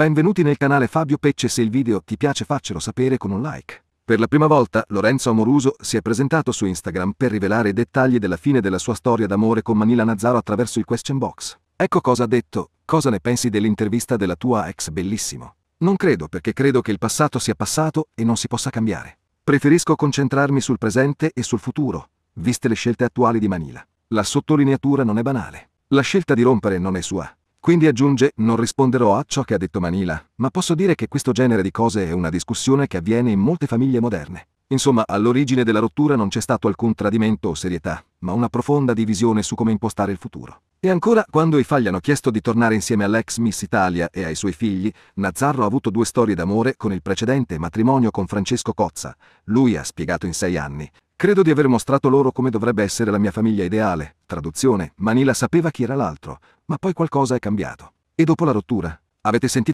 Benvenuti nel canale Fabio Pecce, se il video ti piace faccelo sapere con un like. Per la prima volta Lorenzo Amoruso si è presentato su Instagram per rivelare i dettagli della fine della sua storia d'amore con Manila Nazzaro attraverso il question box. Ecco cosa ha detto, cosa ne pensi dell'intervista della tua ex bellissimo? Non credo perché credo che il passato sia passato e non si possa cambiare. Preferisco concentrarmi sul presente e sul futuro, viste le scelte attuali di Manila. La sottolineatura non è banale. La scelta di rompere non è sua, quindi aggiunge, non risponderò a ciò che ha detto Manila, ma posso dire che questo genere di cose è una discussione che avviene in molte famiglie moderne. Insomma, all'origine della rottura non c'è stato alcun tradimento o serietà, ma una profonda divisione su come impostare il futuro. E ancora, quando i Fagli hanno chiesto di tornare insieme all'ex Miss Italia e ai suoi figli, Nazzarro ha avuto due storie d'amore con il precedente matrimonio con Francesco Cozza. Lui ha spiegato in sei anni. Credo di aver mostrato loro come dovrebbe essere la mia famiglia ideale. Traduzione, Manila sapeva chi era l'altro, ma poi qualcosa è cambiato. E dopo la rottura? Avete sentito?